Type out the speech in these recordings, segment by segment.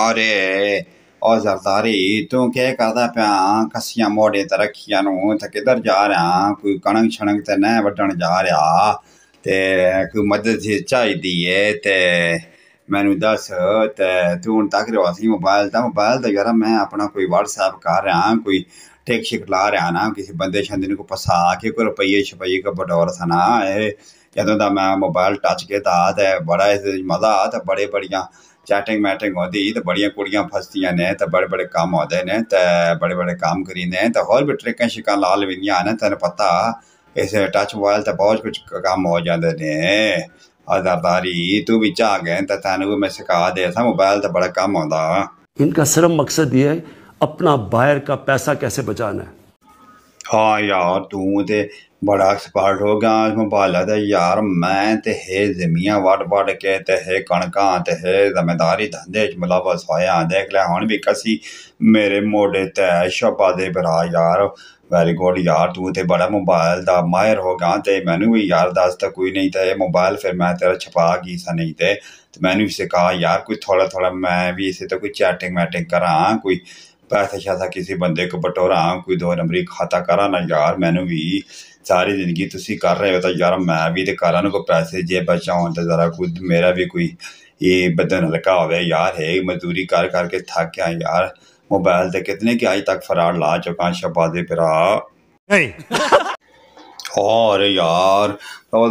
ਆਰੇ ਆ ਜ਼ਰਦਾਰੀ ਤੂੰ ਕੀ ਕਰਦਾ ਪਿਆ ਕਸੀਆਂ ਮੋੜੇ ਤੇ ਰੱਖੀਆਂ ਨੂੰ ਤੇ ਕਿੱਧਰ ਜਾ ਰਿਹਾ ਕੋਈ ਕਣਕ ਛਣਕ ਤੇ ਨਾ ਵੱਢਣ ਜਾ ਰਿਹਾ ਤੇ ਕੋਈ ਮਦਦ ਚਾਹੀਦੀ ਏ ਤੇ ਮੈਨੂੰ ਦੱਸ ਤੇ ਤੂੰ ਤੱਕ ਰਿਹਾ ਸੀ ਮੋਬਾਈਲ ਤਾਂ ਮੋਬਾਈਲ ਦਾ ਯਾਰ ਮੈਂ ਆਪਣਾ ਕੋਈ ਵਟਸਐਪ ਕਰ ਰਿਹਾ ਕੋਈ ਟੈਕ ਸ਼ਿਕ ਲਾ ਰਿਹਾ ਨਾ ਕਿਸੇ ਬੰਦੇ ਛੰਦੇ ਨੂੰ ਪਸਾ ਕੇ ਕੋਈ ਰੁਪਈਏ ਛਪਈਏ ਕਾ ਬਟੌਰ ਸਨਾ ਹੈ ਜਦੋਂ ਦਾ ਮੈਂ ਮੋਬਾਈਲ ਟੱਚ ਕੇ ਤਾਂ ਤੇ ਬੜਾ ਮਜ਼ਾ ਆ ਤੇ ਬੜੇ ਬੜੀਆਂ चैटिंग मैटिंग होती ही तो बड़िया कुड़िया फसदियां ने तो बड़े बड़े काम होंदे हैं तो बड़े बड़े काम करी ने तो होर भी ट्रिका शिका ला वेंदियां ने तेन पता इस टच मोबाइल तो बहुत कुछ काम हो जाते ने अदारदारी तू भी चाहगे तो तेन भी मैं सिखा दे सा मोबाइल तो बड़ा कम आता इनका सिर्फ मकसद ये है अपना बाहर का पैसा कैसे बचाना है हाँ यार तू तो बड़ा एक्सपर्ट हो गया इस से यार मैं तो हे जिमीं बड्ड बड्ड के ते हे कणक हे जमींदारी धंधे च होया देख लिया हूँ भी कसी मेरे मोडे तै शोभा दे बरा यार वेरी गुड यार तू तो बड़ा मोबाइल का माहिर हो गया तो मैनू भी यार दस तो कोई नहीं तो मोबाइल फिर मैं तेरा छपा गई स नहीं तो मैंने भी सिखा यार कोई थोड़ा थोड़ा मैं भी इसे तो कोई चैटिंग वैटिंग करा कोई पैसे शैसा किसी बंद को बटोरा कोई दो नंबरी खाता करा ना यार मैनू भी सारी जिंदगी तुम कर रहे हो तो यार मैं भी तो करा ना कोई पैसे जे बचाओ तो जरा खुद मेरा भी कोई ये बदन हल्का हो यार है मजदूरी कर करके थक गया यार मोबाइल से कितने के आज तक फरार ला चुका शबाजे फिरा अरे यार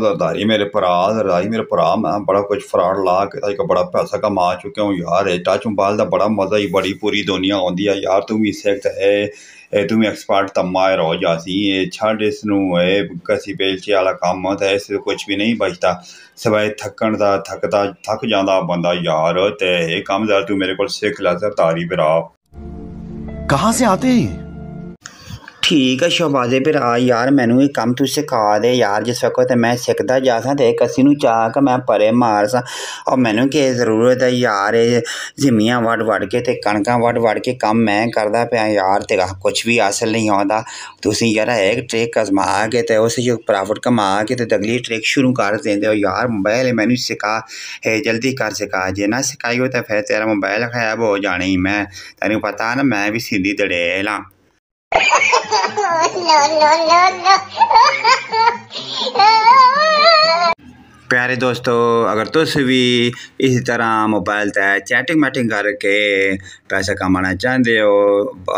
जरदारी तो मेरे भरा जरदारी मेरे भरा मैं बड़ा कुछ फ्राड ला के अच्छा बड़ा पैसा कमा चुके हूँ यार एटा चुंबाल का बड़ा मज़ा ही बड़ी पूरी दुनिया आँदी है यार तू भी सिख ए तू भी एक्सपर्ट तमा है रोज जासी ए छड़ इसनू ए कसी बेलचे वाला काम तो इस कुछ भी नहीं बचता सिवाय थकन का थकता थक जाता बंदा यार ते ए काम जरा तू मेरे को सीख ला सरदारी भरा कहाँ से आते हैं ठीक है शोबाजे फिर आ यार मैनू एक कम तू सिखा दे यार जिस वक्त मैं सीखता जा सा तो कसी चाह के मैं परे मार सा और मैनू के जरूरत है यार ये जिमिया वढ़ वढ़ के कणक वड़ वढ़ के कम मैं करता पाया यार तेरा कुछ भी हासिल नहीं आता तुम यहाँ एक ट्रिक अजमा के तो उस प्रॉफिट कमा के तो अगली ट्रिक शुरू कर दें दे यार मोबाइल मैं सिखा ये जल्दी कर सिखा जे ना सिखाई हो तो फिर तेरा मोबाइल खराब हो जाने मैं तेन पता ना मैं भी सीधी दड़ेल हाँ प्यारे दोस्तों अगर तुस भी इसी तरह मोबाइल ते चैटिंग मैटिंग करके पैसा कमाना चाहते हो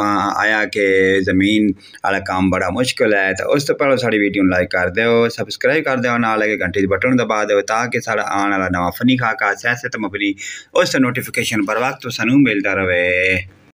आया कि जमीन आला काम बड़ा मुश्किल है तो उस तो पहले साड़ी वीडियो लाइक कर दो सब्सक्राइब कर दो ना लगे घंटे बटन दबा दो ताकि साढ़ा आने वाला नवा फनी खाका सियासत मबनी उस नोटिफिकेशन बर वक्त तो सू मिलता रहे